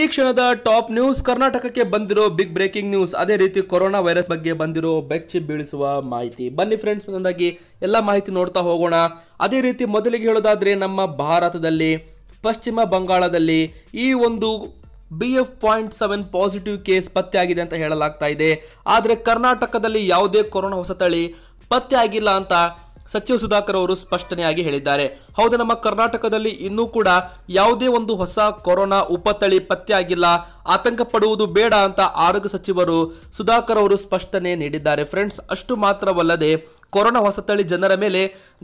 ಈ ಕ್ಷಣದ top news ಕರ್ನಾಟಕಕ್ಕೆ ಬಂದಿರೋ ಬಿಗ್ ಬ್ರೇಕಿಂಗ್ ನ್ಯೂಸ್ ಅದೇ ರೀತಿ ಕೊರೋನಾ ವೈರಸ್ ಬಗ್ಗೆ ಬಂದಿರೋ ಬೆಚ್ಚಿ ಬೀಳಿಸುವ ಮಾಹಿತಿ ಬನ್ನಿ ಫ್ರೆಂಡ್ಸ್ ಒಂದಾಗಿ ಎಲ್ಲ ಮಾಹಿತಿ ನೋಡ್ತಾ ಹೋಗೋಣ ಅದೇ ರೀತಿ ಮೊದಲಿಗೆ ಹೇಳೋದಾದ್ರೆ ನಮ್ಮ ಭಾರತದಲ್ಲಿ ಪಶ್ಚಿಮ ಬಂಗಾಳದಲ್ಲಿ ಈ ಒಂದು B F point seven positive case ಪತ್ತೆಯಾಗಿದೆ ಅಂತ ಹೇಳಲಾಗ್ತಾ ಇದೆ ಆದರೆ ಕರ್ನಾಟಕದಲ್ಲಿ ಯಾವುದೇ ಕೊರೋನಾ ಹೊಸತಳಿ ಪತ್ತೆ ಆಗಿಲ್ಲ ಅಂತ ಸಚಿವ ಸುಧಾಕರ್ ಅವರು ಸ್ಪಷ್ಟನೆಯಾಗಿ ಹೇಳಿದ್ದಾರೆ ಹೌದು ನಮ್ಮ ಕರ್ನಾಟಕದಲ್ಲಿ ಇನ್ನೂ ಕೂಡ ಯಾವುದೇ ಒಂದು ಹೊಸ ಕೊರೋನಾ ಉಪತಳಿ ಪತ್ತೆಯಾಗಿಲ್ಲ ಆತಂಕ ಪಡುವುದು ಬೇಡ ಅಂತ ಆರೋಗ್ಯ ಸಚಿವರು ಸುಧಾಕರ್ ಅವರು ಸ್ಪಷ್ಟನೆ ನೀಡಿದ್ದಾರೆ ಫ್ರೆಂಡ್ಸ್ ಅಷ್ಟು ಮಾತ್ರವಲ್ಲದೆ ಕೊರೋನಾ ಹೊಸತಳಿ ಜನರ ಮೇಲೆ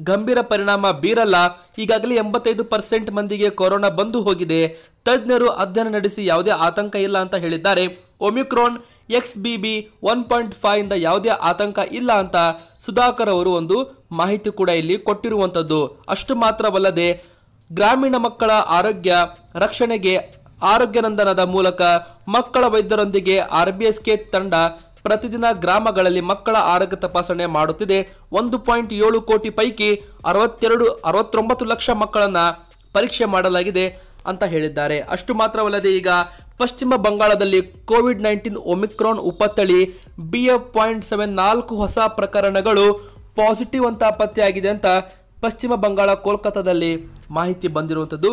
ಗಂಭೀರ ಪರಿಣಾಮ ಬೀರಲ್ಲ ಈಗಾಗಲೇ ಎಂಬತ್ತೈದು ಪರ್ಸೆಂಟ್ ಮಂದಿಗೆ ಕೊರೋನಾ ಬಂದು ಹೋಗಿದೆ ತಜ್ಞರು ಅಧ್ಯಯನ ನಡೆಸಿ ಯಾವುದೇ ಆತಂಕ ಇಲ್ಲ ಅಂತ ಹೇಳಿದ್ದಾರೆ Omicron X B B one point five ಇಂದ ಯಾವುದೇ ಆತಂಕ ಇಲ್ಲ ಅಂತ ಸುಧಾಕರ್ ಅವರು ಒಂದು ಮಾಹಿತಿ ಕೂಡ ಇಲ್ಲಿ ಕೊಟ್ಟಿರುವಂಥದ್ದು ಅಷ್ಟು ಮಾತ್ರವಲ್ಲದೆ ಗ್ರಾಮೀಣ ಮಕ್ಕಳ ಆರೋಗ್ಯ ರಕ್ಷಣೆಗೆ ಆರೋಗ್ಯನಂದನದ ಮೂಲಕ ಮಕ್ಕಳ ವೈದ್ಯರೊಂದಿಗೆ ಆರ್ ಬಿ ಎಸ್ ಕೆ ತಂಡ ಪ್ರತಿದಿನ ಗ್ರಾಮಗಳಲ್ಲಿ ಮಕ್ಕಳ ಆರೋಗ್ಯ ತಪಾಸಣೆ ಮಾಡುತ್ತಿದೆ ಒಂದು ಪಾಯಿಂಟ್ ಏಳು ಕೋಟಿ ಪೈಕಿ ಅರವತ್ತೆರಡು ಅರವತ್ತೊಂಬತ್ತು ಲಕ್ಷ ಮಕ್ಕಳನ್ನು ಪರೀಕ್ಷೆ ಮಾಡಲಾಗಿದೆ ಅಂತ ಹೇಳಿದ್ದಾರೆ ಅಷ್ಟು ಮಾತ್ರವಲ್ಲದೆ ಈಗ ಪಶ್ಚಿಮ ಬಂಗಾಳದಲ್ಲಿ ಕೋವಿಡ್ ನೈನ್ಟೀನ್ ಒಮಿಕ್ರಾನ್ ಉಪತಳಿ ಬಿ ಎಫ್ ಪಾಯಿಂಟ್ ಸೆವೆನ್ ನಾಲ್ಕು ಹೊಸ ಪ್ರಕರಣಗಳು ಪಾಸಿಟಿವ್ ಅಂತ ಪತ್ತೆಯಾಗಿದೆ ಅಂತ ಪಶ್ಚಿಮ ಬಂಗಾಳ ಕೋಲ್ಕತ್ತಾದಲ್ಲಿ ಮಾಹಿತಿ ಬಂದಿರುವಂಥದ್ದು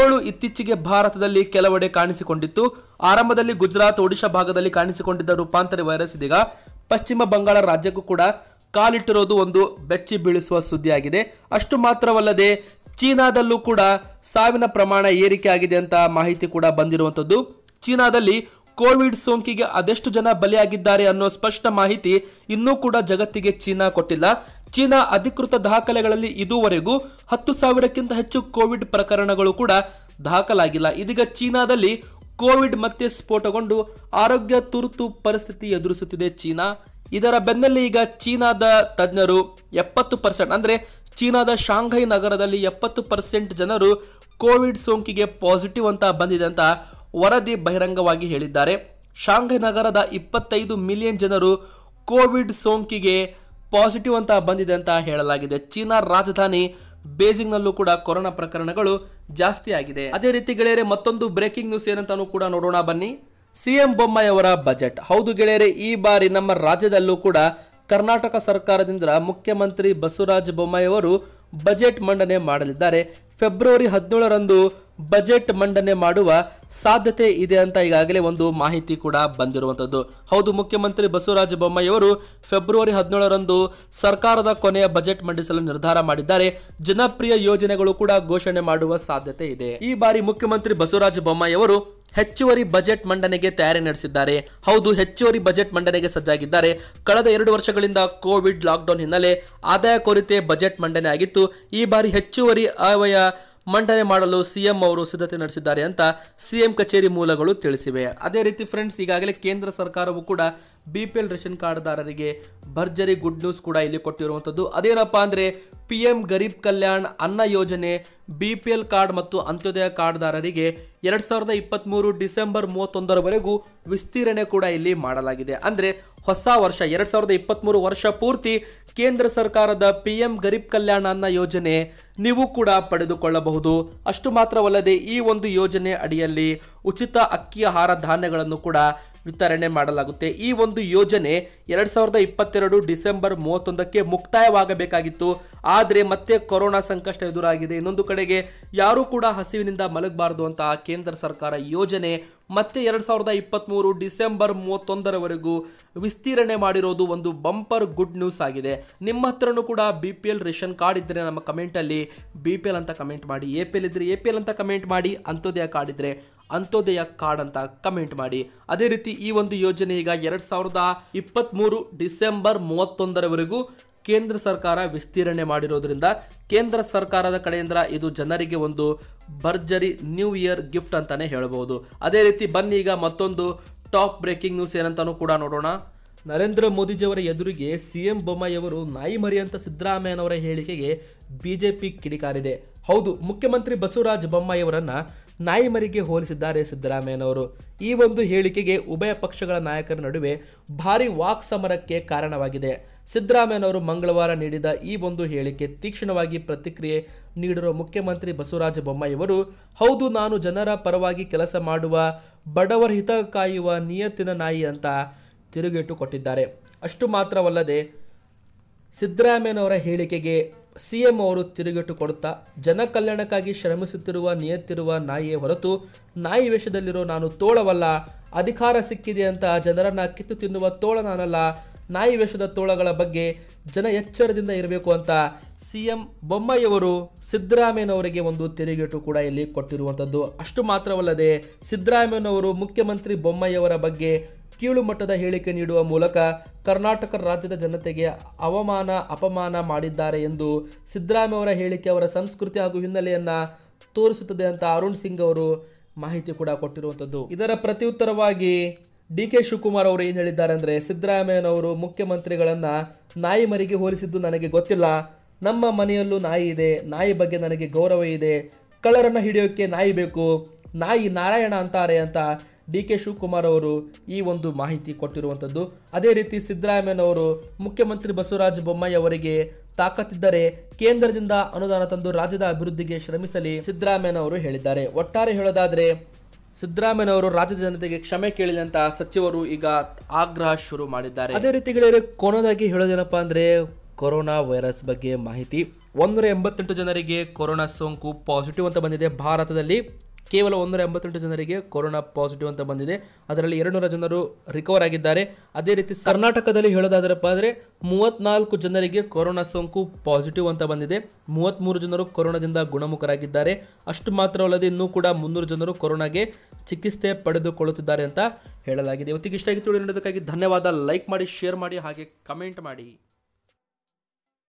ಏಳು ಇತ್ತೀಚೆಗೆ ಭಾರತದಲ್ಲಿ ಕೆಲವೆಡೆ ಕಾಣಿಸಿಕೊಂಡಿತ್ತು ಆರಂಭದಲ್ಲಿ ಗುಜರಾತ್ ಒಡಿಶಾ ಭಾಗದಲ್ಲಿ ಕಾಣಿಸಿಕೊಂಡಿದ್ದ ರೂಪಾಂತರಿ ವೈರಸ್ ಇದೀಗ ಪಶ್ಚಿಮ ಬಂಗಾಳ ರಾಜ್ಯಕ್ಕೂ ಕೂಡ ಕಾಲಿಟ್ಟಿರೋದು ಒಂದು ಬೆಚ್ಚಿ ಬೀಳಿಸುವ ಸುದ್ದಿಯಾಗಿದೆ ಅಷ್ಟು ಮಾತ್ರವಲ್ಲದೆ ಚೀನಾದಲ್ಲೂ ಕೂಡ ಸಾವಿನ ಪ್ರಮಾಣ ಏರಿಕೆ ಆಗಿದೆ ಅಂತ ಮಾಹಿತಿ ಕೂಡ ಬಂದಿರುವಂಥದ್ದು ಚೀನಾದಲ್ಲಿ ಕೋವಿಡ್ ಸೋಂಕಿಗೆ ಅದೆಷ್ಟು ಜನ ಬಲಿಯಾಗಿದ್ದಾರೆ ಅನ್ನೋ ಸ್ಪಷ್ಟ ಮಾಹಿತಿ ಇನ್ನೂ ಕೂಡ ಜಗತ್ತಿಗೆ ಚೀನಾ ಕೊಟ್ಟಿಲ್ಲ ಚೀನಾ ಅಧಿಕೃತ ದಾಖಲೆಗಳಲ್ಲಿ ಇದುವರೆಗೂ ಹತ್ತು ಸಾವಿರಕ್ಕಿಂತ ಹೆಚ್ಚು ಕೋವಿಡ್ ಪ್ರಕರಣಗಳು ಕೂಡ ದಾಖಲಾಗಿಲ್ಲ ಇದೀಗ ಚೀನಾದಲ್ಲಿ ಕೋವಿಡ್ ಮತ್ತೆ ಸ್ಫೋಟಗೊಂಡು ಆರೋಗ್ಯ ತುರ್ತು ಪರಿಸ್ಥಿತಿ ಎದುರಿಸುತ್ತಿದೆ ಚೀನಾ ಇದರ ಬೆನ್ನಲ್ಲಿ ಈಗ ಚೀನಾದ ತಜ್ಞರು ಎಪ್ಪತ್ತು ಪರ್ಸೆಂಟ್ ಅಂದರೆ ಚೀನಾದ ಶಾಂಘೈ ನಗರದಲ್ಲಿ ಎಪ್ಪತ್ತು ಪರ್ಸೆಂಟ್ ಜನರು ಕೋವಿಡ್ ಸೋಂಕಿಗೆ ಪಾಸಿಟಿವ್ ಅಂತ ಬಂದಿದೆ ಅಂತ ವರದಿ ಬಹಿರಂಗವಾಗಿ ಹೇಳಿದ್ದಾರೆ ಶಾಂಘೈ ನಗರದ ಇಪ್ಪತ್ತೈದು ಮಿಲಿಯನ್ ಜನರು ಕೋವಿಡ್ ಸೋಂಕಿಗೆ ಪಾಸಿಟಿವ್ ಅಂತ ಬಂದಿದೆ ಅಂತ ಹೇಳಲಾಗಿದೆ ಚೀನಾ ರಾಜಧಾನಿ ಬೇಜಿಂಗ್ನಲ್ಲೂ ಕೂಡ ಕೊರೋನಾ ಪ್ರಕರಣಗಳು ಜಾಸ್ತಿ ಆಗಿದೆ ಅದೇ ರೀತಿ ಗೆಳೆಯರೆ ಮತ್ತೊಂದು ಬ್ರೇಕಿಂಗ್ ನ್ಯೂಸ್ ಏನಂತಾನು ಕೂಡ ನೋಡೋಣ ಬನ್ನಿ ಸಿಎಂ ಬೊಮ್ಮಾಯಿಯವರ ಬಜೆಟ್ ಹೌದು ಗೆಳೆಯರೆ ಈ ಬಾರಿ ನಮ್ಮ ರಾಜ್ಯದಲ್ಲೂ ಕೂಡ ಕರ್ನಾಟಕ ಸರ್ಕಾರದಿಂದ ಮುಖ್ಯಮಂತ್ರಿ ಬಸವರಾಜ ಬೊಮ್ಮಾಯಿಯವರು ಬಜೆಟ್ ಮಂಡನೆ ಮಾಡಲಿದ್ದಾರೆ ಫೆಬ್ರವರಿ ಹದಿನೇಳರಂದು ಬಜೆಟ್ ಮಂಡನೆ ಮಾಡುವ ಸಾಧ್ಯತೆ ಇದೆ ಅಂತ ಈಗಾಗಲೇ ಒಂದು ಮಾಹಿತಿ ಕೂಡ ಬಂದಿರುವಂಥದ್ದು ಹೌದು ಮುಖ್ಯಮಂತ್ರಿ ಬಸವರಾಜ ಬೊಮ್ಮಾಯಿಯವರು ಫೆಬ್ರವರಿ ಹದಿನೇಳರಂದು ಸರ್ಕಾರದ ಕೊನೆಯ ಬಜೆಟ್ ಮಂಡಿಸಲು ನಿರ್ಧಾರ ಮಾಡಿದ್ದಾರೆ ಜನಪ್ರಿಯ ಯೋಜನೆಗಳು ಕೂಡ ಘೋಷಣೆ ಮಾಡುವ ಸಾಧ್ಯತೆ ಇದೆ ಈ ಬಾರಿ ಮುಖ್ಯಮಂತ್ರಿ ಬಸವರಾಜ ಬೊಮ್ಮಾಯಿಯವರು ಹೆಚ್ಚುವರಿ ಬಜೆಟ್ ಮಂಡನೆಗೆ ತಯಾರಿ ನಡೆಸಿದ್ದಾರೆ ಹೌದು ಹೆಚ್ಚುವರಿ ಬಜೆಟ್ ಮಂಡನೆಗೆ ಸಜ್ಜಾಗಿದ್ದಾರೆ ಕಳೆದ ಎರಡು ವರ್ಷಗಳಿಂದ ಕೋವಿಡ್ ಲಾಕ್ಡೌನ್ ಹಿನ್ನೆಲೆ ಆದಾಯ ಕೊರತೆ ಬಜೆಟ್ ಮಂಡನೆ ಆಗಿತ್ತು ಈ ಬಾರಿ ಹೆಚ್ಚುವರಿ ಅವಯ ಮಂಡನೆ ಮಾಡಲು ಸಿಎಂ ಅವರು ಸಿದ್ಧತೆ ನಡೆಸಿದ್ದಾರೆ ಅಂತ ಸಿಎಂ ಕಚೇರಿ ಮೂಲಗಳು ತಿಳಿಸಿವೆ ಅದೇ ರೀತಿ ಫ್ರೆಂಡ್ಸ್ ಈಗಾಗಲೇ ಕೇಂದ್ರ ಸರ್ಕಾರವು ಕೂಡ ಬಿ ಪಿ ಎಲ್ ರೇಷನ್ ಕಾರ್ಡ್ದಾರರಿಗೆ ಭರ್ಜರಿ ಗುಡ್ ನ್ಯೂಸ್ ಕೂಡ ಇಲ್ಲಿ ಕೊಟ್ಟಿರುವಂಥದ್ದು ಅದೇನಪ್ಪ ಅಂದರೆ ಪಿ ಎಂ ಗರೀಬ್ ಕಲ್ಯಾಣ್ ಅನ್ನ ಯೋಜನೆ ಬಿ ಪಿ ಎಲ್ ಕಾರ್ಡ್ ಮತ್ತು ಅಂತ್ಯೋದಯ ಕಾರ್ಡ್ದಾರರಿಗೆ ಎರಡು ಸಾವಿರದ ಇಪ್ಪತ್ತ್ಮೂರು ಡಿಸೆಂಬರ್ ಮೂವತ್ತೊಂದರವರೆಗೂ ವಿಸ್ತೀರ್ಣೆ ಕೂಡ ಇಲ್ಲಿ ಮಾಡಲಾಗಿದೆ ಅಂದರೆ ಹೊಸ ವರ್ಷ ಎರಡ್ ಸಾವಿರದ ಇಪ್ಪತ್ತ್ಮೂರು ವರ್ಷ ಪೂರ್ತಿ ಕೇಂದ್ರ ಸರ್ಕಾರದ ಪಿ ಎಂ ಗರೀಬ್ ಕಲ್ಯಾಣ ಅನ್ನ ಯೋಜನೆ ನೀವು ಕೂಡ ಪಡೆದುಕೊಳ್ಳಬಹುದು ಅಷ್ಟು ಮಾತ್ರವಲ್ಲದೆ ಈ ಒಂದು ಯೋಜನೆ ಅಡಿಯಲ್ಲಿ ಉಚಿತ ಅಕ್ಕಿ ಆಹಾರ ಧಾನ್ಯಗಳನ್ನು ಕೂಡ ವಿತರಣೆ ಮಾಡಲಾಗುತ್ತೆ ಈ ಒಂದು ಯೋಜನೆ ಎರಡ್ ಸಾವಿರದ ಇಪ್ಪತ್ತೆರಡು ಡಿಸೆಂಬರ್ ಮೂವತ್ತೊಂದಕ್ಕೆ ಮುಕ್ತಾಯವಾಗಬೇಕಾಗಿತ್ತು ಆದರೆ ಮತ್ತೆ ಕೊರೋನಾ ಸಂಕಷ್ಟ ಎದುರಾಗಿದೆ ಇನ್ನೊಂದು ಕಡೆಗೆ ಯಾರೂ ಕೂಡ ಹಸಿವಿನಿಂದ ಮಲಗಬಾರದು ಅಂತ ಕೇಂದ್ರ ಸರ್ಕಾರ ಯೋಜನೆ ಮತ್ತೆ ಎರಡ್ ಸಾವಿರದ ಇಪ್ಪತ್ತ್ಮೂರು ಡಿಸೆಂಬರ್ ಮೂವತ್ತೊಂದರವರೆಗೂ ವಿಸ್ತೀರ್ಣೆ ಮಾಡಿರೋದು ಒಂದು ಬಂಪರ್ ಗುಡ್ ನ್ಯೂಸ್ ಆಗಿದೆ ನಿಮ್ಮ ಹತ್ರನೂ ಕೂಡ B P L ration card ಇದ್ದರೆ ನಮ್ಮ ಕಮೆಂಟಲ್ಲಿ ಬಿ ಪಿ ಎಲ್ ಅಂತ ಕಮೆಂಟ್ ಮಾಡಿ ಎ ಪಿ ಎಲ್ ಇದ್ದರೆ ಎ ಪಿ ಎಲ್ ಅಂತ ಕಮೆಂಟ್ ಮಾಡಿ ಅಂತ್ಯೋದಯ ಕಾರ್ಡ್ ಇದ್ದರೆ ಅಂತ್ಯೋದಯ ಕಾರ್ಡ್ ಅಂತ ಕಮೆಂಟ್ ಮಾಡಿ ಅದೇ ರೀತಿ ಈ ಒಂದು ಯೋಜನೆ ಈಗ ಎರಡು ಸಾವಿರದ ಮೂರು ಡಿಸೆಂಬರ್ ಮೂವತ್ತೊಂದರವರೆಗೂ ಕೇಂದ್ರ ಸರ್ಕಾರ ವಿಸ್ತೀರ್ಣೆ ಮಾಡಿರೋದ್ರಿಂದ ಕೇಂದ್ರ ಸರ್ಕಾರದ ಕಡೆಯಿಂದ ಇದು ಜನರಿಗೆ ಒಂದು ಭರ್ಜರಿ ನ್ಯೂ ಇಯರ್ ಗಿಫ್ಟ್ ಅಂತಲೇ ಹೇಳಬಹುದು ಅದೇ ರೀತಿ ಬನ್ನಿ ಈಗ ಮತ್ತೊಂದು ಟಾಪ್ ಬ್ರೇಕಿಂಗ್ ನ್ಯೂಸ್ ಏನಂತನೂ ಕೂಡ ನೋಡೋಣ ನರೇಂದ್ರ ಮೋದಿಜಿಯವರ ಎದುರಿಗೆ ಸಿ ಎಂ ಬೊಮ್ಮಾಯಿಯವರು ನಾಯಿ ಮರಿಯಂತ ಸಿದ್ದರಾಮಯ್ಯನವರ ಹೇಳಿಕೆಗೆ ಬಿಜೆಪಿ ಕಿಡಿಕಾರಿದೆ ಹೌದು ಮುಖ್ಯಮಂತ್ರಿ ಬಸವರಾಜ ಬೊಮ್ಮಾಯಿಯವರನ್ನು ನಾಯಿ ಮರಿಗೆ ಹೋಲಿಸಿದ್ದಾರೆ ಸಿದ್ದರಾಮಯ್ಯನವರು ಈ ಒಂದು ಹೇಳಿಕೆಗೆ ಉಭಯ ಪಕ್ಷಗಳ ನಾಯಕರ ನಡುವೆ ಭಾರಿ ವಾಕ್ ಸಮರಕ್ಕೆ ಕಾರಣವಾಗಿದೆ ಸಿದ್ದರಾಮಯ್ಯನವರು ಮಂಗಳವಾರ ನೀಡಿದ ಈ ಒಂದು ಹೇಳಿಕೆ ತೀಕ್ಷ್ಣವಾಗಿ ಪ್ರತಿಕ್ರಿಯೆ ನೀಡಿರುವ ಮುಖ್ಯಮಂತ್ರಿ ಬಸವರಾಜ ಬೊಮ್ಮಾಯಿಯವರು ಹೌದು ನಾನು ಜನರ ಪರವಾಗಿ ಕೆಲಸ ಮಾಡುವ ಬಡವರ ಹಿತ ಕಾಯುವ ನಿಯತ್ತಿನ ನಾಯಿ ಅಂತ ತಿರುಗೇಟು ಕೊಟ್ಟಿದ್ದಾರೆ ಅಷ್ಟು ಮಾತ್ರವಲ್ಲದೆ ಸಿದ್ದರಾಮಯ್ಯನವರ ಹೇಳಿಕೆಗೆ ಸಿಎಂ ಅವರು ತಿರುಗೇಟು ಕೊಡುತ್ತಾ ಜನಕಲ್ಯಾಣಕ್ಕಾಗಿ ಶ್ರಮಿಸುತ್ತಿರುವ ನಿಯತ್ತಿರುವ ನಾಯಿಯೇ ಹೊರತು ನಾಯಿ ವೇಷದಲ್ಲಿರೋ ನಾನು ತೋಳವಲ್ಲ ಅಧಿಕಾರ ಸಿಕ್ಕಿದೆ ಅಂತ ಜನರನ್ನು ಕಿತ್ತು ತಿನ್ನುವ ತೋಳ ನಾನಲ್ಲ ನಾಯಿ ವೇಷದ ತೋಳಗಳ ಬಗ್ಗೆ ಜನ ಎಚ್ಚರದಿಂದ ಇರಬೇಕು ಅಂತ ಸಿ ಎಂ ಬೊಮ್ಮಾಯಿಯವರು ಸಿದ್ದರಾಮಯ್ಯನವರಿಗೆ ಒಂದು ತಿರುಗೇಟು ಕೂಡ ಇಲ್ಲಿ ಕೊಟ್ಟಿರುವಂಥದ್ದು ಅಷ್ಟು ಮಾತ್ರವಲ್ಲದೆ ಸಿದ್ದರಾಮಯ್ಯನವರು ಮುಖ್ಯಮಂತ್ರಿ ಬೊಮ್ಮಾಯಿಯವರ ಬಗ್ಗೆ ಕೀಳು ಮಟ್ಟದ ಹೇಳಿಕೆ ನೀಡುವ ಮೂಲಕ ಕರ್ನಾಟಕ ರಾಜ್ಯದ ಜನತೆಗೆ ಅವಮಾನ ಅಪಮಾನ ಮಾಡಿದ್ದಾರೆ ಎಂದು ಸಿದ್ದರಾಮಯ್ಯ ಅವರ ಹೇಳಿಕೆ ಅವರ ಸಂಸ್ಕೃತಿ ಹಾಗೂ ಹಿನ್ನೆಲೆಯನ್ನು ತೋರಿಸುತ್ತದೆ ಅಂತ ಅರುಣ್ ಸಿಂಗ್ ಅವರು ಮಾಹಿತಿ ಕೂಡ ಕೊಟ್ಟಿರುವಂಥದ್ದು ಇದರ ಪ್ರತ್ಯುತ್ತರವಾಗಿ ಡಿ ಕೆ ಶಿವಕುಮಾರ್ ಅವರು ಏನು ಹೇಳಿದ್ದಾರೆ ಅಂದರೆ ಸಿದ್ದರಾಮಯ್ಯನವರು ಮುಖ್ಯಮಂತ್ರಿಗಳನ್ನು ನಾಯಿ ಮರಿಗೆ ಹೋಲಿಸಿದ್ದು ನನಗೆ ಗೊತ್ತಿಲ್ಲ ನಮ್ಮ ಮನೆಯಲ್ಲೂ ನಾಯಿ ಇದೆ ನಾಯಿ ಬಗ್ಗೆ ನನಗೆ ಗೌರವ ಇದೆ ಕಳ್ಳರನ್ನು ಹಿಡಿಯೋಕ್ಕೆ ನಾಯಿ ಬೇಕು ನಾಯಿ ನಾರಾಯಣ ಅಂತಾರೆ ಅಂತ ಡಿ ಕೆ ಶಿವಕುಮಾರ್ ಅವರು ಈ ಒಂದು ಮಾಹಿತಿ ಕೊಟ್ಟಿರುವಂಥದ್ದು ಅದೇ ರೀತಿ ಸಿದ್ದರಾಮಯ್ಯನವರು ಮುಖ್ಯಮಂತ್ರಿ ಬಸವರಾಜ ಬೊಮ್ಮಾಯಿ ಅವರಿಗೆ ತಾಕತ್ತಿದ್ದರೆ ಕೇಂದ್ರದಿಂದ ಅನುದಾನ ತಂದು ರಾಜ್ಯದ ಅಭಿವೃದ್ಧಿಗೆ ಶ್ರಮಿಸಲಿ ಸಿದ್ದರಾಮಯ್ಯನವರು ಹೇಳಿದ್ದಾರೆ ಒಟ್ಟಾರೆ ಹೇಳೋದಾದರೆ ಸಿದ್ದರಾಮಯ್ಯನವರು ರಾಜ್ಯದ ಜನತೆಗೆ ಕ್ಷಮೆ ಕೇಳಿದಂತ ಸಚಿವರು ಈಗ ಆಗ್ರಹ ಶುರು ಮಾಡಿದ್ದಾರೆ ಅದೇ ರೀತಿ ಗೆಳೆಯರೆ ಕೊನೆಯದಾಗಿ ಹೇಳೋದೇನಪ್ಪ ಅಂದ್ರೆ ಕೊರೋನಾ ವೈರಸ್ ಬಗ್ಗೆ ಮಾಹಿತಿ ಒಂದೂರ ಎಂಬತ್ತೆಂಟು ಜನರಿಗೆ ಕೊರೋನಾ ಸೋಂಕು ಪಾಸಿಟಿವ್ ಅಂತ ಬಂದಿದೆ ಭಾರತದಲ್ಲಿ ಕೇವಲ ಒಂದೂರ ಎಂಬತ್ತೆಂಟು ಜನರಿಗೆ ಕೊರೋನಾ ಪಾಸಿಟಿವ್ ಅಂತ ಬಂದಿದೆ ಅದರಲ್ಲಿ ಎರಡುನೂರ ಜನರು ರಿಕವರ್ ಆಗಿದ್ದಾರೆ ಅದೇ ರೀತಿ ಕರ್ನಾಟಕದಲ್ಲಿ ಹೇಳೋದಾದ್ರಪ್ಪ ಅಂದರೆ ಮೂವತ್ನಾಲ್ಕು ಜನರಿಗೆ ಕೊರೋನಾ ಸೋಂಕು ಪಾಸಿಟಿವ್ ಅಂತ ಬಂದಿದೆ ಮೂವತ್ತ್ಮೂರು ಜನರು ಕೊರೋನಾದಿಂದ ಗುಣಮುಖರಾಗಿದ್ದಾರೆ ಅಷ್ಟು ಮಾತ್ರವಲ್ಲದೆ ಇನ್ನೂ ಕೂಡ ಮುನ್ನೂರು ಜನರು ಕೊರೋನಾಗೆ ಚಿಕಿತ್ಸೆ ಪಡೆದುಕೊಳ್ಳುತ್ತಿದ್ದಾರೆ ಅಂತ ಹೇಳಲಾಗಿದೆ ಇವತ್ತಿಗೆ ಇಷ್ಟ ಆಗಿತ್ತು ಧನ್ಯವಾದ ಲೈಕ್ ಮಾಡಿ ಶೇರ್ ಮಾಡಿ ಹಾಗೆ ಕಮೆಂಟ್ ಮಾಡಿ